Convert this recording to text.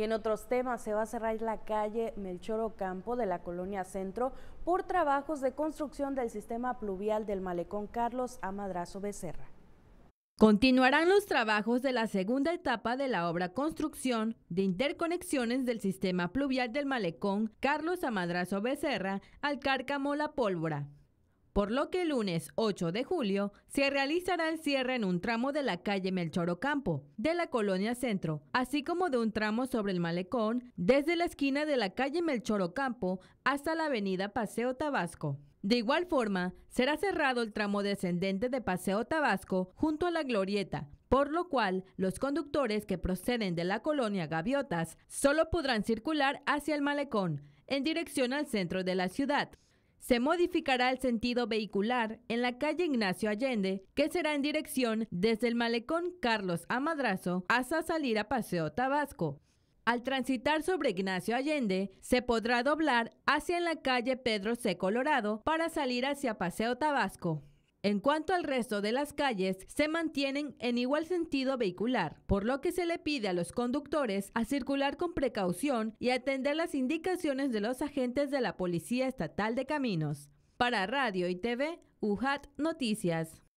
Y en otros temas se va a cerrar la calle Melchor Ocampo de la colonia Centro por trabajos de construcción del sistema pluvial del malecón Carlos Amadrazo Becerra. Continuarán los trabajos de la segunda etapa de la obra construcción de interconexiones del sistema pluvial del malecón Carlos Amadrazo Becerra al Cárcamo La Pólvora por lo que el lunes 8 de julio se realizará el cierre en un tramo de la calle Melchor Ocampo, de la colonia Centro, así como de un tramo sobre el malecón, desde la esquina de la calle Melchor Ocampo hasta la avenida Paseo Tabasco. De igual forma, será cerrado el tramo descendente de Paseo Tabasco junto a la glorieta, por lo cual los conductores que proceden de la colonia Gaviotas solo podrán circular hacia el malecón, en dirección al centro de la ciudad. Se modificará el sentido vehicular en la calle Ignacio Allende, que será en dirección desde el malecón Carlos Amadrazo hasta salir a Paseo Tabasco. Al transitar sobre Ignacio Allende, se podrá doblar hacia la calle Pedro C. Colorado para salir hacia Paseo Tabasco. En cuanto al resto de las calles, se mantienen en igual sentido vehicular, por lo que se le pide a los conductores a circular con precaución y atender las indicaciones de los agentes de la Policía Estatal de Caminos. Para Radio y TV, UJAT Noticias.